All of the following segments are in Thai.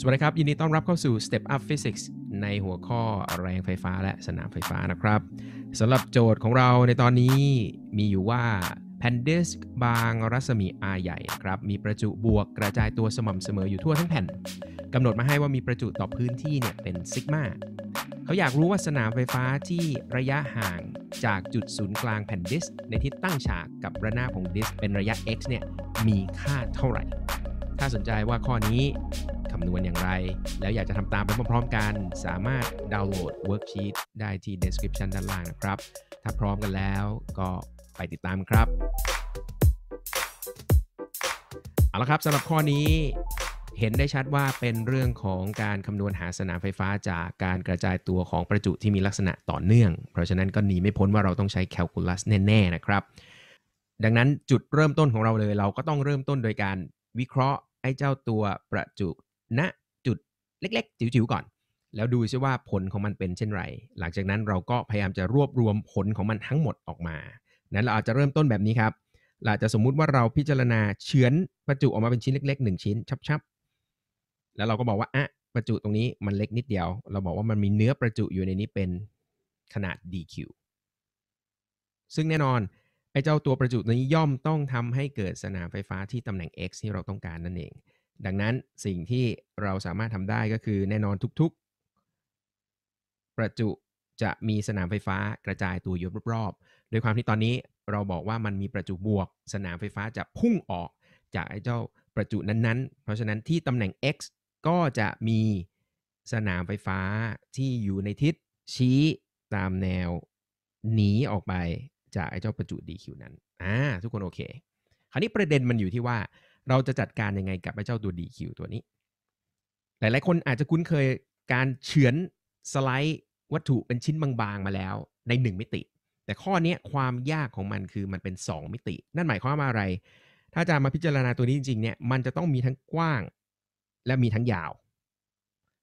สวัสดีครับ ยินดีต้อนรับเข้าสู่ Step Up Physics ในหัวข้อแรงไฟฟ้าและสนามไฟฟ้านะครับสำหรับโจทย์ของเราในตอนนี้มีอยู่ว่าแผ่นดิสก์บางรัศมี R ใหญ่ครับมีประจุบวกกระจายตัวสม่ำเสมออยู่ทั่วทั้งแผ่นกำหนดมาให้ว่ามีประจุต่อพื้นที่เนี่ยเป็นซิกมาเขาอยากรู้ว่าสนามไฟฟ้าที่ระยะห่างจากจุดศูนย์กลางแผ่นดิสก์ในทิศตั้งฉากกับระนาบของดิสก์เป็นระยะ x เนี่ยมีค่าเท่าไหร่ถ้าสนใจว่าข้อนี้คำนวณอย่างไร แล้วอยากจะทำตามไปพร้อมๆ กันสามารถดาวน์โหลดเวิร์กชีตได้ที่ Description ด้านล่างนะครับ ถ้าพร้อมกันแล้วก็ไปติดตามครับเอาละครับสำหรับข้อนี้เห็นได้ชัดว่าเป็นเรื่องของการคำนวณหาสนามไฟฟ้าจากการกระจายตัวของประจุที่มีลักษณะต่อเนื่อง เพราะฉะนั้นก็หนีไม่พ้นว่าเราต้องใช้แคลคูลัสแน่ๆนะครับ ดังนั้นจุดเริ่มต้นของเราเลยเราก็ต้องเริ่มต้นโดยการวิเคราะห์ให้เจ้าตัวประจุณจุดเล็ก ๆ จิ๋วๆ ก่อน แล้วดูซิว่าผลของมันเป็นเช่นไรหลังจากนั้นเราก็พยายามจะรวบรวมผลของมันทั้งหมดออกมา นั้นเราอาจจะเริ่มต้นแบบนี้ครับ เราจะสมมุติว่าเราพิจารณาเฉือนประจุออกมาเป็นชิ้นเล็ก ๆ 1 ชิ้นชับๆ แล้วเราก็บอกว่าอะประจุตรงนี้มันเล็กนิดเดียว เราบอกว่ามันมีเนื้อประจุอยู่ในนี้เป็นขนาด dq ซึ่งแน่นอนไอ้เจ้าตัวประจุนี้ย่อมต้องทำให้เกิดสนามไฟฟ้าที่ตำแหน่ง x ที่เราต้องการนั่นเอง ดังนั้นสิ่งที่เราสามารถทำได้ก็คือแน่นอนทุกๆ ประจุจะมีสนามไฟฟ้ากระจายตัวอยู่รอบ ๆ โดยความที่ตอนนี้เราบอกว่ามันมีประจุบวก สนามไฟฟ้าจะพุ่งออกจากไอ้เจ้าประจุนั้น ๆ เพราะฉะนั้นที่ตำแหน่ง x ก็จะมีสนามไฟฟ้าที่อยู่ในทิศชี้ ตามแนวหนีออกไปจากไอ้เจ้าประจุ dq นั้น อ่า ทุกคนโอเค คราวนี้ประเด็นมันอยู่ที่ว่า เราจะจัดการยังไงกับไอ้เจ้าตัว dq ตัวนี้ หลายๆ คนอาจจะคุ้นเคยการเฉือนสไลด์วัตถุเป็นชิ้นบาง ๆ มาแล้วใน 1 มิติ แต่ข้อนี้ความยากของมันคือมันเป็น 2 มิติ นั่นหมายความว่าอะไร ถ้าจะมาพิจารณาตัวนี้จริงๆเนี่ย มันจะต้องมีทั้งกว้าง และมีทั้งยาว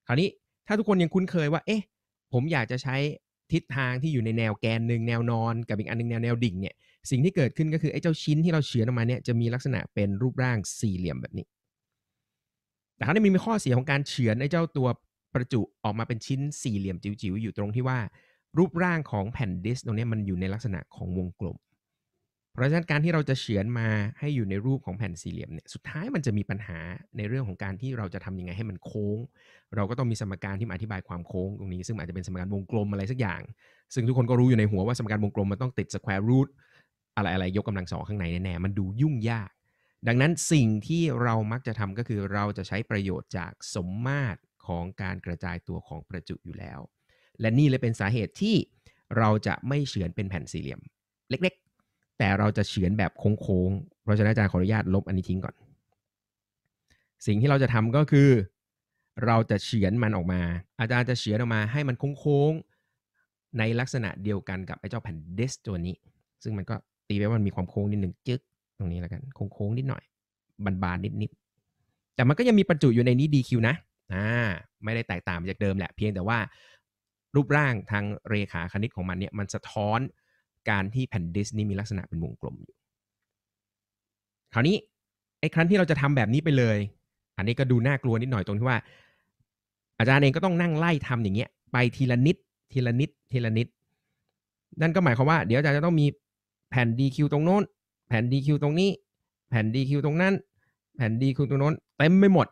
คราวนี้ถ้าทุกคนยังคุ้นเคยว่า เอ๊ะ ผมอยากจะใช้ทิศทางที่อยู่ในแนวแกนหนึ่งแนวนอนกับอีกอันนึงแนวแนวดิ่งเนี่ยสิ่งที่เกิดขึ้นก็คือไอ้เจ้าชิ้นที่เราเฉือนออกมาเนี่ยจะมีลักษณะเป็นรูปร่างสี่เหลี่ยมแบบนี้ แต่เขาได้มีข้อเสียของการเฉือนไอ้เจ้าตัวประจุออกมาเป็นชิ้นสี่เหลี่ยมจิ๋วๆอยู่ตรงที่ว่า รูปร่างของแผ่นดิสตรงนี้มันอยู่ในลักษณะของวงกลมเพราะฉะนั้นการที่เราจะเฉือนมาให้อยู่ในรูปของแผ่นสี่เหลี่ยมเนี่ย สุดท้ายมันจะมีปัญหาในเรื่องของการที่เราจะทำยังไงให้มันโค้ง เราก็ต้องมีสมการที่มาอธิบายความโค้งตรงนี้ซึ่งอาจจะเป็นสมการวงกลมอะไรสักอย่าง ซึ่งทุกคนก็รู้อยู่ในหัวว่าสมการวงกลมมันต้องติดสแควร์รูทอะไรอะไรยกกำลังสองข้างในแน่ๆมันดูยุ่งยาก ดังนั้นสิ่งที่เรามักจะทำก็คือเราจะใช้ประโยชน์จากสมมาตรของการกระจายตัวของประจุอยู่แล้ว และนี่เลยเป็นสาเหตุที่เราจะไม่เฉือนเป็นแผ่นสี่เหลี่ยมเล็กแต่เราจะเฉือนแบบโค้งๆเพราะฉะนั้นอาจารย์ขออนุญาตลบอันนี้ทิ้งก่อน สิ่งที่เราจะทำก็คือ เราจะเฉือนมันออกมา อาจารย์จะเฉือนออกมาให้มันโค้งๆ ในลักษณะเดียวกันกับไอ้เจ้าแผ่นเดสตัวนี้ ซึ่งมันก็ตีไว้ว่ามันมีความโค้งนิดหนึ่งจึ๊กตรงนี้แล้วกันโค้งๆ นิดหน่อยบานๆ นิดๆ แต่มันก็ยังมีประจุอยู่ในนี้ดีคิวนะอ่าไม่ได้แตกต่างจากเดิมแหละ เพียงแต่ว่า รูปร่างทางเรขาคณิตของมันเนี่ยมันสะท้อนการที่แผ่นดิสนี่มีลักษณะเป็นวงกลมอยู่ คราวนี้ไอ้ครั้นที่เราจะทำแบบนี้ไปเลย อันนี้ก็ดูน่ากลัวนิดหน่อยตรงที่ว่า อาจารย์เองก็ต้องนั่งไล่ทำอย่างเงี้ยไปทีละนิด ทีละนิด ทีละนิด นั่นก็หมายความว่าเดี๋ยวอาจารย์จะต้องมีแผ่น DQ ตรงโน้นแผ่น DQ ตรงนี้ แผ่น DQ ตรงนั้น แผ่น DQ ตรงโน้นเต็มไม่หมด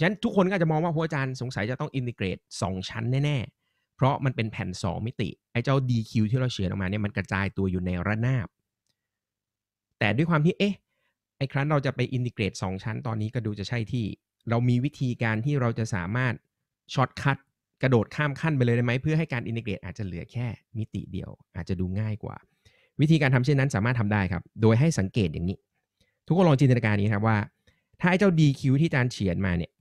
ฉะนั้นทุกคนก็จะมองว่าหัวอาจารย์สงสัยจะต้องอินทิเกรตสองชั้นแน่ๆเพราะมันเป็นแผ่น 2 มิติ ไอ้เจ้า DQ ที่เราเฉือนออกมาเนี่ยมันกระจายตัวอยู่ในระนาบ แต่ด้วยความที่ เอ๊ะ ไอ้ครั้นเราจะไปอินทิเกรต 2 ชั้นตอนนี้ก็ดูจะใช่ที่ เรามีวิธีการที่เราจะสามารถช็อตคัตกระโดดข้ามขั้นไปเลยได้ไหม เพื่อให้การอินทิเกรตอาจจะเหลือแค่มิติเดียว อาจจะดูง่ายกว่า วิธีการทำเช่นนั้นสามารถทำได้ครับโดยให้สังเกตอย่างนี้ ทุกคนลองจินตนาการนี้ครับว่า ถ้าไอ้เจ้า DQ ที่จานเฉียนมาเนี่ย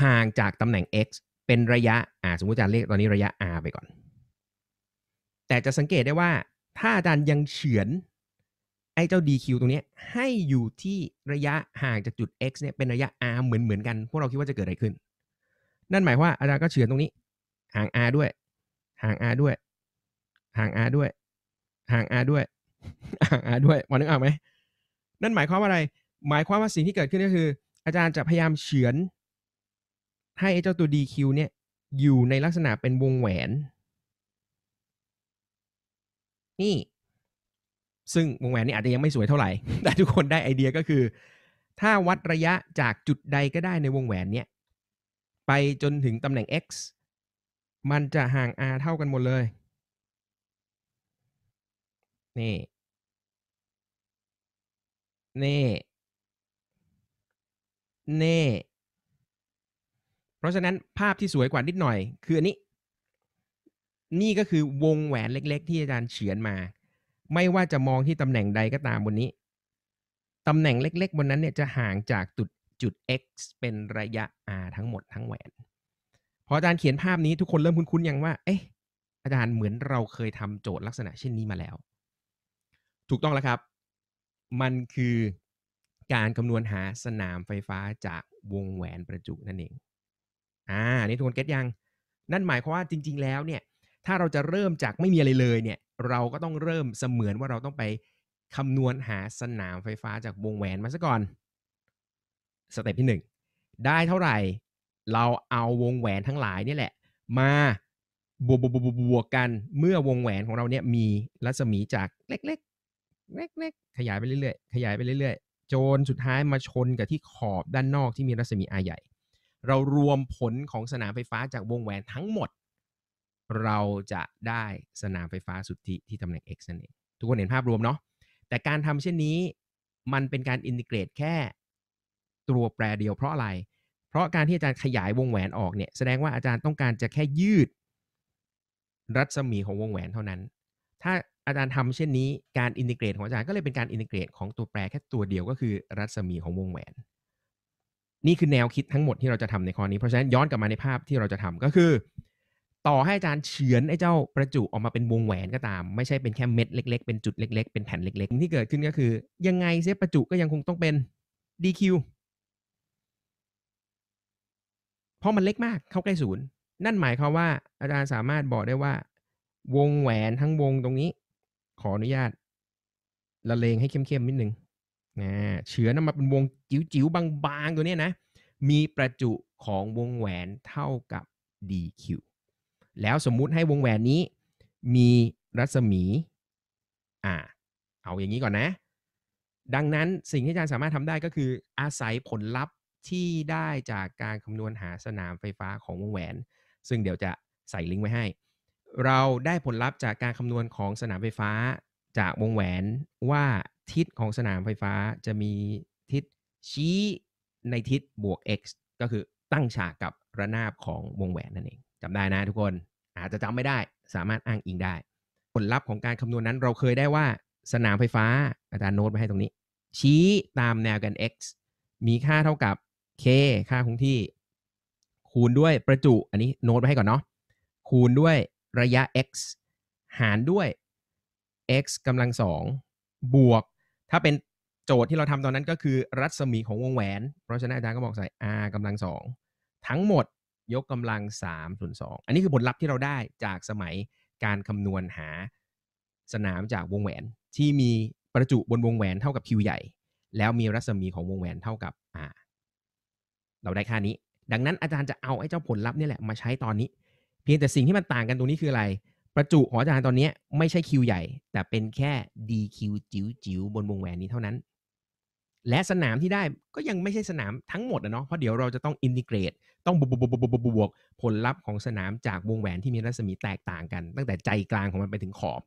ห่างจากตำแหน่ง x เป็นระยะ อ่า สมมติอาจารย์เรียกตอนนี้ระยะ r ไปก่อน แต่จะสังเกตได้ว่า ถ้าอาจารย์ยังเฉือนไอ้เจ้า dq ตรงนี้ให้อยู่ที่ระยะห่างจากจุด x เนี่ย เป็นระยะ r เหมือนเหมือนกัน พวกเราคิดว่าจะเกิดอะไรขึ้น นั่นหมายว่าอาจารย์ก็เฉือนตรงนี้ห่าง r ด้วย ห่าง r ด้วย ห่าง r ด้วย ห่าง r ด้วย ห่าง r ด้วยมอนึกออกไหมนั่นหมายความว่าอะไร หมายความว่าสิ่งที่เกิดขึ้นก็คือ อาจารย์จะพยายามเฉือนให้เจ้าตัว DQ เนี่ยอยู่ในลักษณะเป็นวงแหวน นี่ ซึ่งวงแหวนนี่อาจจะยังไม่สวยเท่าไหร่แต่ทุกคนได้ไอเดียก็คือ ถ้าวัดระยะจากจุดใดก็ได้ในวงแหวนเนี่ยไปจนถึงตำแหน่ง x มันจะห่าง r เท่ากันหมดเลย นี่ นี่ นี่เพราะฉะนั้นภาพที่สวยกว่านิดหน่อยคืออันนี้ นี่ก็คือวงแหวนเล็กๆที่อาจารย์เฉือนมา ไม่ว่าจะมองที่ตำแหน่งใดก็ตามบนนี้ ตำแหน่งเล็กๆบนนั้นเนี่ยจะห่างจากจุดจุด x เป็นระยะ r ทั้งหมดทั้งแหวนพออาจารย์เขียนภาพนี้ทุกคนเริ่มคุ้นๆยังว่าเอ๊ะอาจารย์เหมือนเราเคยทำโจทย์ลักษณะเช่นนี้มาแล้ว ถูกต้องแล้วครับ มันคือการคำนวณหาสนามไฟฟ้าจากวงแหวนประจุนั่นเองอ่า นี่ทุกคนเก็ตยัง นั่นหมายความว่าจริงๆแล้วเนี่ย ถ้าเราจะเริ่มจากไม่มีอะไรเลยเนี่ย เราก็ต้องเริ่มเสมือนว่าเราต้องไปคำนวณหาสนามไฟฟ้าจากวงแหวนมาซะก่อน สเต็ปที่ 1 ได้เท่าไหร่ เราเอาวงแหวนทั้งหลายนี่แหละ มาบวกบวกบวกบวกกัน เมื่อวงแหวนของเราเนี่ยมีรัศมีจากเล็กๆ เล็กๆ ขยายไปเรื่อยๆ ขยายไปเรื่อยๆจนสุดท้ายมาชนกับที่ขอบด้านนอกที่มีรัศมีอาใหญ่เรารวมผลของสนามไฟฟ้าจากวงแหวนทั้งหมด เราจะได้สนามไฟฟ้าสุทธิที่ตำแหน่ง x นั่นเองทุกคนเห็นภาพรวมเนาะ แต่การทำเช่นนี้ มันเป็นการอินทิเกรตแค่ตัวแปรเดียว เพราะอะไร เพราะการที่อาจารย์ขยายวงแหวนออกเนี่ย แสดงว่าอาจารย์ต้องการจะแค่ยืด รัศมีของวงแหวนเท่านั้น ถ้าอาจารย์ทำเช่นนี้การอินทิเกรตของอาจารย์ก็เลยเป็นการอินทิเกรตของตัวแปรแค่ตัวเดียวก็คือ รัศมีของวงแหวนนี่คือแนวคิดทั้งหมดที่เราจะทำในข้อนี้เพราะฉะนั้นย้อนกลับมาในภาพที่เราจะทำก็คือ ต่อให้อาจารย์เฉือนไอ้เจ้าประจุออกมาเป็นวงแหวน ก็ตามไม่ใช่เป็นแค่เม็ดเล็ก ๆเป็นจุดเล็ก ๆเป็นแผ่นเล็กๆที่เกิดขึ้นก็คือยังไงเซฟประจุก็ยังคงต้องเป็น dq เพราะมันเล็กมากเข้าใกล้ศูนย์นั่นหมายความว่า อาจารย์สามารถบอกได้ว่า วงแหวนทั้งวงตรงนี้ ขออนุญาตละเลงให้เข้มๆนิดนึงนะเชือนำมาเป็นวงจิ๋วๆ บางๆ ตัวนี้นะ มีประจุของวงแหวนเท่ากับ dq แล้วสมมุติให้วงแหวนนี้มีรัศมีอ่าเอาอย่างนี้ก่อนนะ ดังนั้นสิ่งที่อาจารย์สามารถทำได้ก็คือ อาศัยผลลัพธ์ที่ได้จากการคำนวณหาสนามไฟฟ้าของวงแหวน ซึ่งเดี๋ยวจะใส่ลิงก์ไว้ให้ เราได้ผลลัพธ์จากการคำนวณของสนามไฟฟ้าจากวงแหวนว่าทิศของสนามไฟฟ้าจะมีทิศชี้ ในทิศบวก x ก็คือตั้งฉากกับระนาบของวงแหวน นั่นเองจำได้นะทุกคนอาจจะจำไม่ได้สามารถอ้างอิงได้ ผลลัพธ์ของการคำนวณนนั้น เราเคยได้ว่าสนามไฟฟ้า อาจารย์โน้ตไว้ให้ตรงนี้ ชี้ตามแนวกัน x มีค่าเท่ากับ k ค่าคงที่ คูณด้วยประจุ อันนี้โน้ตไว้ให้ก่อนเนาะคูณด้วยระยะ x หารด้วย x กำลังสองบวก ถ้าเป็นโจทย์ที่เราทำตอนนั้นก็คือ รัศมีของวงแหวน เพราะฉะนั้นอาจารย์ก็บอกใส่ r กำลังสองทั้งหมดยกกำลัง3ส่วน2อันนี้คือผลลัพธ์ที่เราได้จากสมัยการคำนวณหาสนามจากวงแหวน ที่มีประจุบนวงแหวนเท่ากับ Q ใหญ่ แล้วมีรัศมีของวงแหวนเท่ากับ R เราได้ค่านี้ ดังนั้น อาจารย์จะเอาไอ้เจ้าผลลัพธ์นี่แหละมาใช้ตอนนี้ เพียงแต่สิ่งที่มันต่างกันตรงนี้คืออะไรประจุของอาจารย์ตอนนี้ไม่ใช่คิวใหญ่ แต่เป็นแค่ DQ จิ๋วจิ๋วบนวงแหวนนี้เท่านั้น และสนามที่ได้ก็ยังไม่ใช่สนามทั้งหมดนะเนาะเพราะเดี๋ยวเราจะต้องอินทิเกรตต้องบวกผลลัพธ์ของสนามจากวงแหวนที่มีรัศมีแตกต่างกัน ตั้งแต่ใจกลางของมันไปถึงขอบ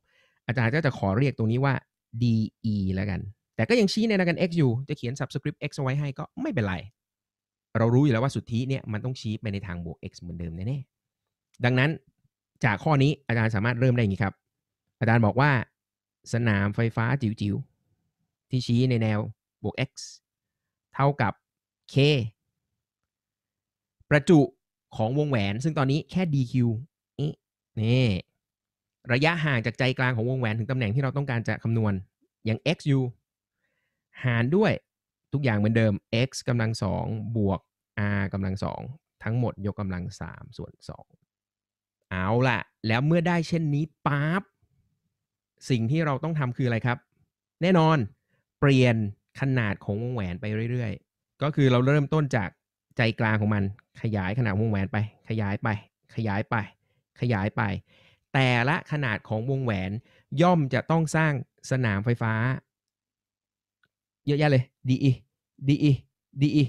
อาจารย์ก็จะขอเรียกตรงนี้ว่า DE แล้วกัน แต่ก็ยังชี้ในกัร x อยู่จะเขียน subscript x ไว้ให้ก็ไม่เป็นไร เรารู้อยู่แล้วว่าสุทธิเนี่ยมันต้องชี้ไปในทางบวก x เหมือนเดิมแน่ๆดังนั้นจากข้อนี้อาจารย์สามารถเริ่มได้อย่างนี้ครับ อาจารย์บอกว่า สนามไฟฟ้าจิ๋วๆ ที่ชี้ในแนวบวก x เท่ากับ k ประจุของวงแหวนซึ่งตอนนี้แค่ dq นี่ ระยะห่างจากใจกลางของวงแหวนถึงตำแหน่งที่เราต้องการจะคำนวณอย่าง xu หารด้วยทุกอย่างเหมือนเดิม x กำลังสองบวก r กำลังสองทั้งหมดยกกำลังสามส่วนสองเอาละแล้วเมื่อได้เช่นนี้ปั๊บสิ่งที่เราต้องทำคืออะไรครับ แน่นอนเปลี่ยนขนาดของวงแหวนไปเรื่อยๆ ก็คือเราเริ่มต้นจากใจกลางของมัน ขยายขนาดวงแหวนไปขยายไป ขยายไป ขยายไป แต่ละขนาดของวงแหวนย่อมจะต้องสร้างสนามไฟฟ้า เยอะแยะเลยดีอีดีอีดีอี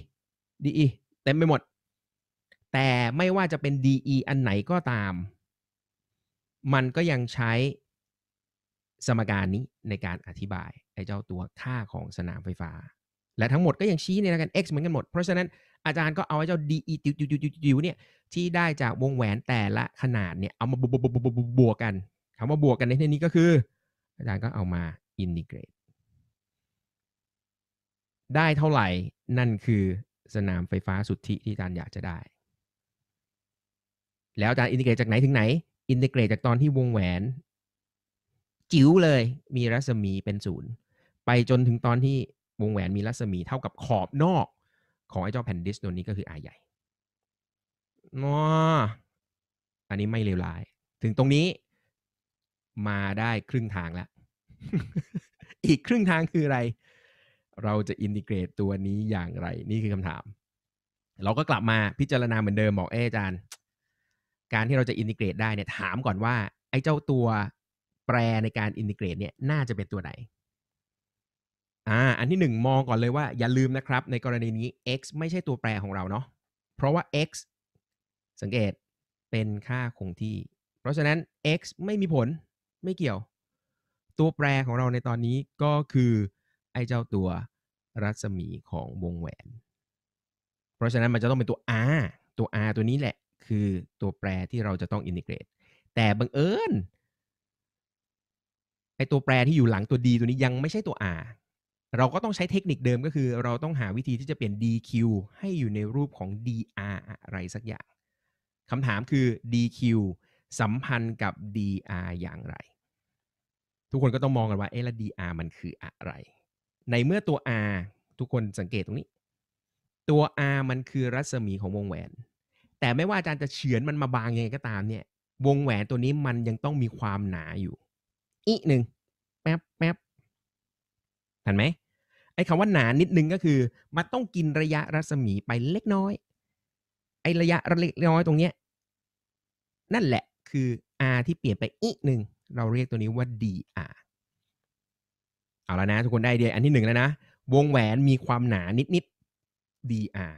ดีอีเต็มไปหมดแต่ไม่ว่าจะเป็น DE อันไหนก็ตาม มันก็ยังใช้สมการนี้ในการอธิบาย ไอ้เจ้าตัวค่าของสนามไฟฟ้า และทั้งหมดก็ยังชี้ในกัน x เหมือนกันหมด เพราะฉะนั้นอาจารย์ก็เอาไอ้เจ้า DE ติวๆๆๆเนี่ยที่ได้จากวงแหวนแต่ละขนาดเนี่ยเอามาบวกกัน คำว่าบวกกันในที่นี้ก็คือ อาจารย์ก็เอามาอินทิเกรตได้เท่าไหร่นั่นคือสนามไฟฟ้าสุทธิที่อาจารย์อยากจะได้แล้วอาจารย์อินทิเกรตจาก ไหนถึงไหน อินทิเกรตจากตอนที่วงแหวน จิ๋วเลย มีรัศมีเป็นศูนย์ ไปจนถึงตอนที่วงแหวนมีรัศมีเท่ากับขอบนอก ของไอ้เจ้าแผ่นดิสตัวนี้ ก็ คืออาใหญ่นออันนี้ไม่เลวร้าย ถึงตรงนี้ มาได้ครึ่งทาง แล้ว อีกครึ่งทางคืออะไร เราจะอินทิเกรตตัวนี้อย่างไร นี่คือคำถามเราก็กลับมาพิจารณาเหมือนเดิมบอกเออาจารย์การที่เราจะอินทิเกรตได้เนี่ยถามก่อนว่าไอ้เจ้าตัวแปรในการอินทิเกรตเนี่ยน่าจะเป็นตัวไหนอ่าอันที่หนึ่งมองก่อนเลยว่า อย่าลืมนะครับในกรณีนี้ x ไม่ใช่ตัวแปรของเราเนาะเพราะว่า x สังเกตเป็นค่าคงที่ เพราะฉะนั้น x ไม่มีผลไม่เกี่ยว ตัวแปรของเราในตอนนี้ก็คือไอ้เจ้าตัวรัศมีของวงแหวนเพราะฉะนั้นมันจะต้องเป็นตัว r ตัว r ตัวนี้แหละคือตัวแปรที่เราจะต้องอินทิเกรต แต่บังเอิญไอตัวแปรที่อยู่หลังตัว d ตัวนี้ยังไม่ใช่ตัว r เราก็ต้องใช้เทคนิคเดิมก็คือ เราต้องหาวิธีที่จะเปลี่ยน dq ให้อยู่ในรูปของ dr อะไรสักอย่าง คำถามคือ dq สัมพันธ์กับ dr อย่างไร ทุกคนก็ต้องมองกันว่า เอ๊ะ แล้ว dr มันคืออะไร ในเมื่อตัว r ทุกคนสังเกตตรงนี้ ตัว r มันคือรัศมีของวงแหวนแต่ไม่ว่าอาจารย์จะเฉือนมันมาบางยังไงก็ตามเนี่ยวงแหวนตัวนี้มันยังต้องมีความหนาอยู่อีกหนึ่งแป๊บแป๊บเห็นไหมไอ้คำว่าหนานิดนึงก็คือ มันต้องกินระยะรัศมีไปเล็กน้อยไอ้ระยะเล็กน้อยตรงเนี้ยนั่นแหละคือ r ที่เปลี่ยนไปอีกหนึ่งเราเรียกตัวนี้ว่า dr เอาแล้วนะทุกคนได้เดียอันที่หนึ่งแล้วนะ วงแหวนมีความหนานิดนิด dr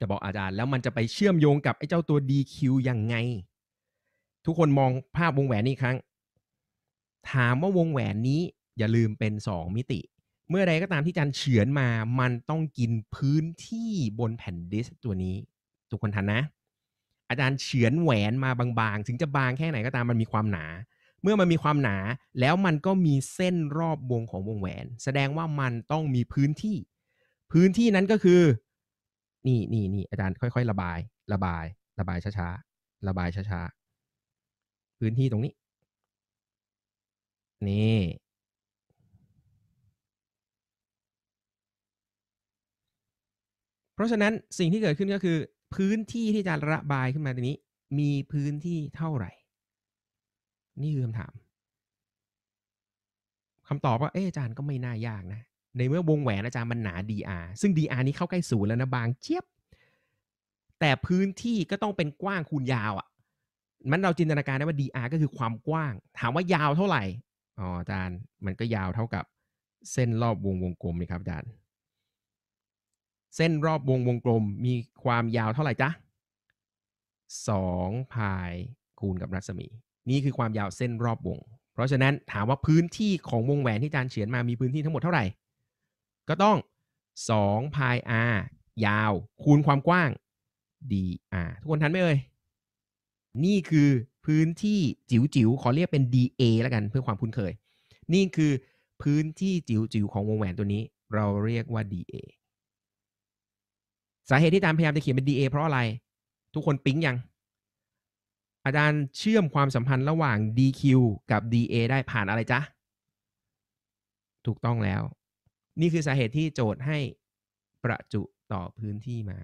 จะบอกอาจารย์ แล้วมันจะไปเชื่อมโยงกับ ไอ้เจ้าตัว DQ ยังไง ทุกคนมองภาพวงแหวนนี้ครั้ง ถามว่าวงแหวนนี้อย่าลืมเป็น 2 มิติ เมื่อใดก็ตามที่จันเฉือนมามันต้องกินพื้นที่บนแผ่นดิสตัวนี้ ทุกคนทันนะ อาจารย์เฉือนแหวนมาบางๆ ถึงจะบางแค่ไหนก็ตามมันมีความหนา เมื่อมันมีความหนา แล้วมันก็มีเส้นรอบวงของวงแหวน แสดงว่ามันต้องมีพื้นที่ พื้นที่นั้นก็คือนี่นี่นี่อาจารย์ค่อย ๆ ระบาย ระบายระบายช้าๆระบายช้าๆพื้นที่ตรงนี้นี่เพราะฉะนั้นสิ่งที่เกิดขึ้นก็คือ พื้นที่ที่จะระบายขึ้นมาตรงนี้ มีพื้นที่เท่าไหร่ นี่คือคำถามคำตอบว่าเอออาจารย์ก็ไม่น่ายากนะในเมื่อวงแหวนอาจารย์มันหนา DR ซึ่ง DR นี้เข้าใกล้ศูนย์แล้วนะบางเจี๊ยบ แต่พื้นที่ก็ต้องเป็นกว้างคูณยาวอะ่ะมันเราจินตนาการได้ว่า DR ก็คือความกว้าง ถามว่ายาวเท่าไหร่อ๋ออาจารย์มันก็ยาวเท่ากับเส้นรอบวงวงกลมนี่ครับอาจารย์เส้นรอบวงวงกลมมีความยาวเท่าไหร่จ๊ะสองพายคูณกับรัศมี นี่คือความยาวเส้นรอบวง เพราะฉะนั้นถามว่าพื้นที่ของวงแหวนที่อาจารย์เฉียนมามีพื้นที่ทั้งหมดเท่าไหร่ก็ต้อง2 pi r ยาว คูณความกว้าง dr ทุกคนทันไหมเอ่ย นี่คือพื้นที่จิ๋วๆ ขอเรียกเป็น dA แล้วกันเพื่อความคุ้นเคย นี่คือ พื้นที่จิ๋วๆ ของวงแหวนตัวนี้ เราเรียกว่า dA สาเหตุที่ตามพยายามจะเขียนเป็น dA เพราะอะไร ทุกคนปิ๊งยัง อาจารย์เชื่อมความสัมพันธ์ระหว่าง dq กับ dA ได้ผ่านอะไรจ๊ะ ถูกต้องแล้วนี่คือสาเหตุที่โจทย์ให้ประจุต่อพื้นที่มา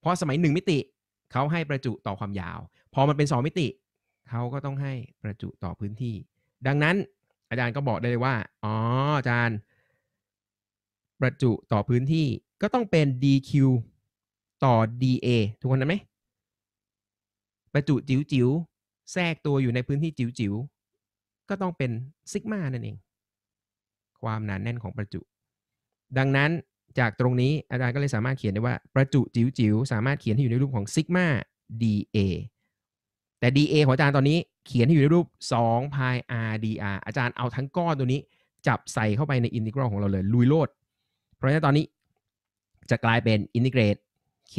เพราะสมัยหนึ่งมิติ เขาให้ประจุต่อความยาว พอมันเป็นสองมิติ เขาก็ต้องให้ประจุต่อพื้นที่ ดังนั้นอาจารย์ก็บอกได้เลยว่า อ๋อ อาจารย์ ประจุต่อพื้นที่ก็ต้องเป็น dq ต่อ da ทุกคนนั้นไหมประจุจิ๋วจิ๋วแทรกตัวอยู่ในพื้นที่จิ๋วจิ๋วก็ต้องเป็นซิกมานั่นเองความหนานแน่นของประจุ ดังนั้นจากตรงนี้อาจารย์ก็เลยสามารถเขียนได้ว่าประจุจิ๋วๆ สามารถเขียนให้อยู่ในรูปของซิกมา dA แต่ dA ของอาจารย์ตอนนี้เขียนให้อยู่ในรูป2 pi r dr อาจารย์เอาทั้งก้อนตัวนี้ จับใส่เข้าไปในอินทิกรัลของเราเลย ลุยโลด เพราะฉะนั้นตอนนี้ จะกลายเป็นอินทิเกรต k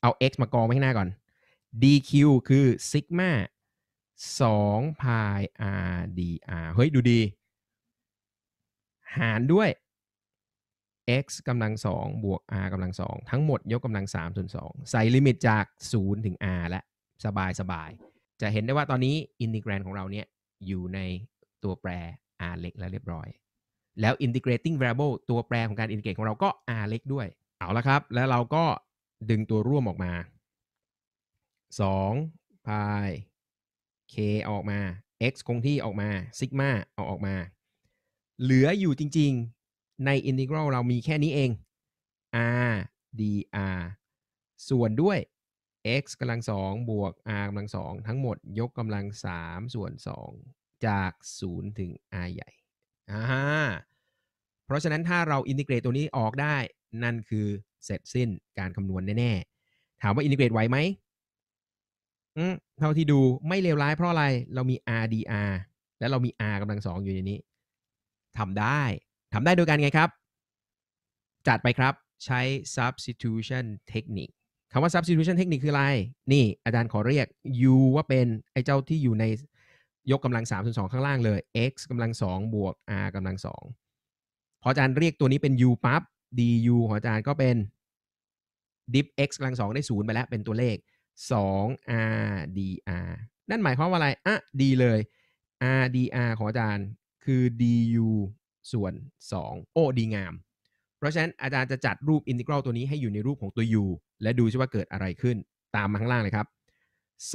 เอา x มากองไว้ข้างหน้าก่อน dq คือซิกมา2 pi r dr เฮ้ยดูดีหารด้วย x กำลังสองบวก r กำลังสองทั้งหมดยกกำลังสามส่วนสองใส่ลิมิตจาก 0 ถึง r และสบายสบาย จะเห็นได้ว่าตอนนี้ อินทิเกรนของเราเนี่ยอยู่ในตัวแปร r เล็กแล้วเรียบร้อย แล้ว integrating variable ตัวแปรของการอินทิเกรตของเราก็ r เล็กด้วยเอาละครับ แล้วเราก็ดึงตัวร่วมออกมา2พาย k ออกมา x คงที่ออกมาซิกมาเอาออกมาเหลืออยู่จริงๆ ในอินทิกรัลเรามีแค่นี้เอง r dr ส่วนด้วย x กำลังสอง บวก r กำลังสอง ทั้งหมด ยกกำลังสามส่วนสองจาก 0 ถึง r ใหญ่อ่าเพราะฉะนั้นถ้าเราอินทิเกรตตัวนี้ออกได้ นั่นคือเสร็จสิ้นการคำนวณแน่ ๆ ถามว่าอินทิเกรตไหวไหม เท่าที่ดูไม่เลวร้ายเพราะอะไร เรามี r dr และเรามี r กำลังสองอยู่ในนี้ทำได้ทำได้โดยการไงครับ จัดไปครับ ใช้ substitution technique คำว่า substitution technique คืออะไร นี่อาจารย์ขอเรียก u ว่าเป็น ไอ้เจ้าที่อยู่ในยกกำลัง3ส่วน2ข้างล่างเลย x กำลัง 2บวก r กำลัง2พออาจารย์เรียกตัวนี้เป็น u ปั๊บ du ของอาจารย์ก็เป็น d i p x กำลัง2ได้ 0 ไปแล้วเป็นตัวเลข 2r dr นั่นหมายความว่าอะไร อ่ะดีเลย r dr ของอาจารย์คือ du ส่วน2โอดีงาม เพราะฉะนั้นอาจารย์จะจัดรูปอินทิกรัลตัวนี้ให้อยู่ในรูปของตัว u และดูว่าเกิดอะไรขึ้นตามมาข้างล่างเลยครับ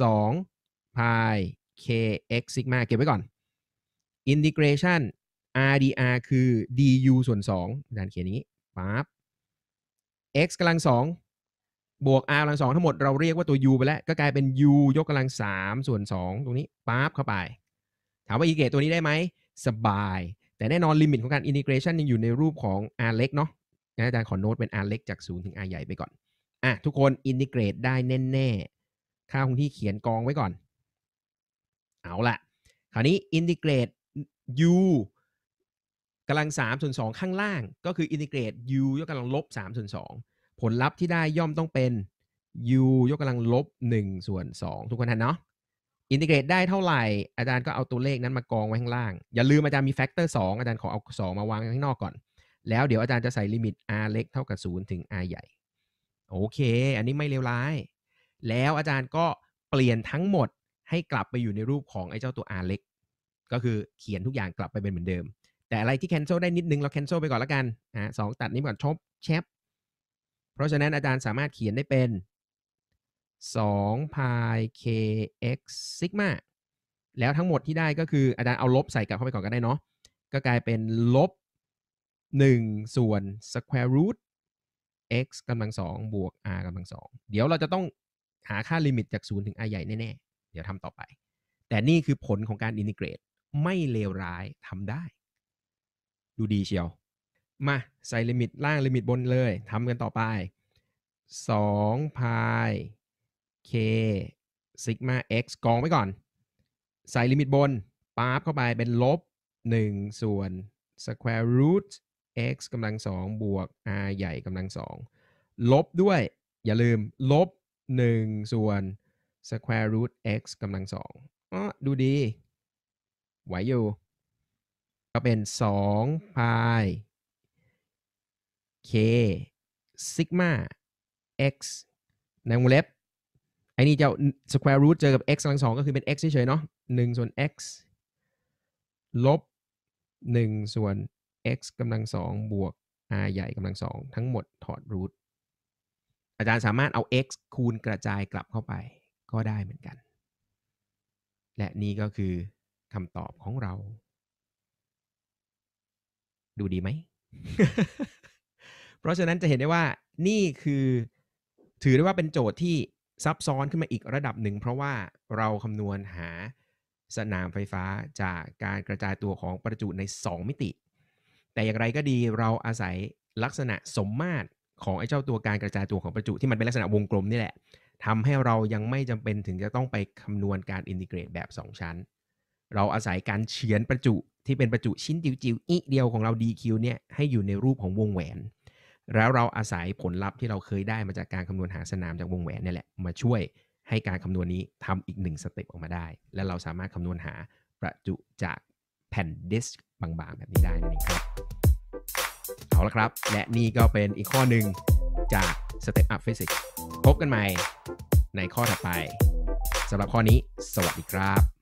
2 pi kx ซิกมาเก็บไว้ก่อน integration rdr คือ du ส่วน2อาจารย์เขียนอย่างนี้ปั๊บ x กำลัง2บวก r กำลัง2ทั้งหมดเราเรียกว่าตัว u ไปแล้ว ก็กลายเป็น u ยกกำลัง 3 ส่วน 2 ตรงนี้ปั๊บเข้าไป ถามว่าอีเกตตัวนี้ได้ไหมสบาย แต่แน่นอนลิมิตของการอินทิเกรชันยังอยู่ในรูปของ R เล็กเนาะนอาจารย์ขอโน้ตเป็น R เล็กจาก 0 ถึง R ใหญ่ไปก่อนอ่ะทุกคนอินทิเกรตได้แน่ๆค่าคงที่เขียนกองไว้ก่อน เอาละคราวนี้อินทิเกรต u กำลัง 3 ส่วน 2 ข้างล่าง ก็คืออินทิเกรต u ยกกำลังลบ 3 ส่วน 2 ผลลัพธ์ที่ได้ย่อมต้องเป็น u ยกกำลังลบ 1 ส่วน 2 ทุกคนเห็นเนาะอินทิเกรตได้เท่าไหร่อาจารย์ก็เอาตัวเลขนั้นมากองไว้ข้างล่าง อย่าลืมอาจารย์มีแฟกเตอร์สองอาจารย์ขอเอา 2 มาวางข้างนอกก่อน แล้วเดี๋ยวอาจารย์จะใส่ลิมิต r เล็กเท่ากับ 0 ถึง r ใหญ่ โอเค อันนี้ไม่เลวร้าย แล้วอาจารย์ก็เปลี่ยนทั้งหมดให้กลับไปอยู่ในรูปของไอ้เจ้าตัว r เล็ก ก็คือเขียนทุกอย่างกลับไปเป็นเหมือนเดิม แต่อะไรที่คนเซิลได้นิดนึงเราคนเซิลไปก่อนละกันอ่าสองตัดนี้ก่อนชบแชปเพราะฉะนั้นอาจารย์สามารถเขียนได้เป็น2 pi kx sigma แล้วทั้งหมดที่ได้ก็คือ อาจารย์เอาลบใส่กลับเข้าไปก่อนก็ได้เนาะก็กลายเป็นลบ 1ส่วน square root x กำลัง2บวก r กำลัง2เดี๋ยวเราจะต้องหาค่าลิมิตจาก 0 ถึง r ใหญ่แน่ๆ เดี๋ยวทำต่อไป แต่นี่คือผลของการอินทิเกรตไม่เลวร้ายทำได้ ดูดีเชียว มา ใส่ลิมิต ล่างลิมิตบนเลยทำกันต่อไป2 pi K Sigma X กองไว้ก่อน ใส่ลิมิตบนปาร์บเข้าไปเป็นลบ1ส่วน square root x กำลังสองบวก r ใหญ่กำลังสอง ลบด้วย อย่าลืม ลบ1ส่วน square root x กำลังสองอ๋อดูดีไหวอยู่ ก็เป็น2 pi k sigma x ในวงเล็บไอ้นี่จะ square root เจอกับ x กำลังสองก็คือเป็น x เฉยๆเนาะหนึ่งส่วน x ลบหนึ่งส่วน x กำลังสองบวก r ใหญ่กำลังสองทั้งหมดถอดรูทอาจารย์สามารถเอา x คูณกระจายกลับเข้าไปก็ได้เหมือนกัน และนี่ก็คือคำตอบของเรา ดูดีไหม เพราะฉะนั้นจะเห็นได้ว่านี่คือถือได้ว่าเป็นโจทย์ที่ซับซ้อนขึ้นมาอีกระดับหนึ่ง เพราะว่าเราคำนวณหาสนามไฟฟ้าจากการกระจายตัวของประจุใน 2 มิติ แต่อย่างไรก็ดีเราอาศัยลักษณะสมมาตรของไอ้เจ้าตัวการกระจายตัวของประจุที่มันเป็นลักษณะวงกลมนี่แหละทำให้เรายังไม่จำเป็นถึงจะต้องไปคำนวณการอินทิเกรตแบบ 2 ชั้น เราอาศัยการเฉือนประจุที่เป็นประจุชิ้นจิ๋วๆอีเดียวของเรา DQ เนี่ยให้อยู่ในรูปของวงแหวนแล้วเราอาศัยผลลัพธ์ที่เราเคยได้มาจากการคำนวณหาสนามจากวงแหวนนี่แหละ มาช่วยให้การคำนวณนี้ทำอีกหนึ่งสเต็ปออกมาได้ และเราสามารถคำนวณหาประจุจากแผ่นดิสก์บางๆ แบบนี้ได้นั่นเองครับเอาละครับ และนี่ก็เป็นอีกข้อหนึ่งจาก Step Up Physics พบกันใหม่ในข้อถัดไป สำหรับข้อนี้สวัสดีครับ